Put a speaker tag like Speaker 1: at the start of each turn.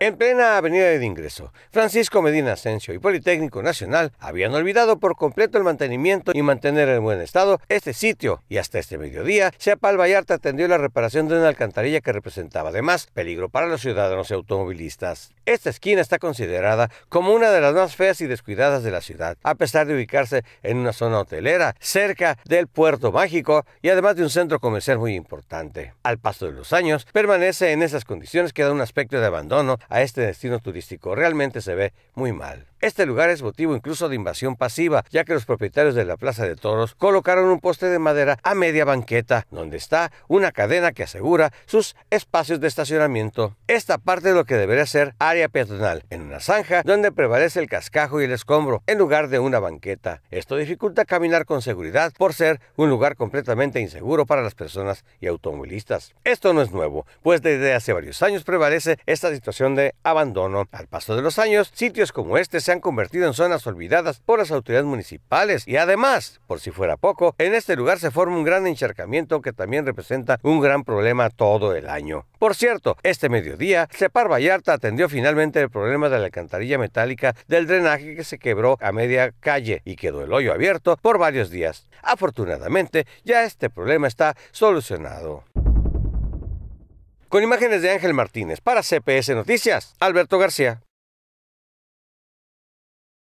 Speaker 1: En plena avenida de ingreso, Francisco Medina Asensio y Politécnico Nacional habían olvidado por completo el mantenimiento y mantener en buen estado este sitio y hasta este mediodía, Seapal Vallarta atendió la reparación de una alcantarilla que representaba además peligro para los ciudadanos y automovilistas. Esta esquina está considerada como una de las más feas y descuidadas de la ciudad, a pesar de ubicarse en una zona hotelera cerca del puerto mágico y además de un centro comercial muy importante. Al paso de los años, permanece en esas condiciones que dan un aspecto de abandono a este destino turístico. Realmente se ve muy mal. Este lugar es motivo incluso de invasión pasiva, ya que los propietarios de la Plaza de Toros colocaron un poste de madera a media banqueta, donde está una cadena que asegura sus espacios de estacionamiento. Esta parte es lo que debería ser área peatonal, en una zanja donde prevalece el cascajo y el escombro, en lugar de una banqueta. Esto dificulta caminar con seguridad por ser un lugar completamente inseguro para las personas y automovilistas. Esto no es nuevo, pues desde hace varios años prevalece esta situación de abandono. Al paso de los años, sitios como este se han convertido en zonas olvidadas por las autoridades municipales y además, por si fuera poco, en este lugar se forma un gran encharcamiento que también representa un gran problema todo el año. Por cierto, este mediodía, Separ Vallarta atendió finalmente el problema de la alcantarilla metálica del drenaje que se quebró a media calle y quedó el hoyo abierto por varios días. Afortunadamente, ya este problema está solucionado. Con imágenes de Ángel Martínez para CPS Noticias, Alberto García.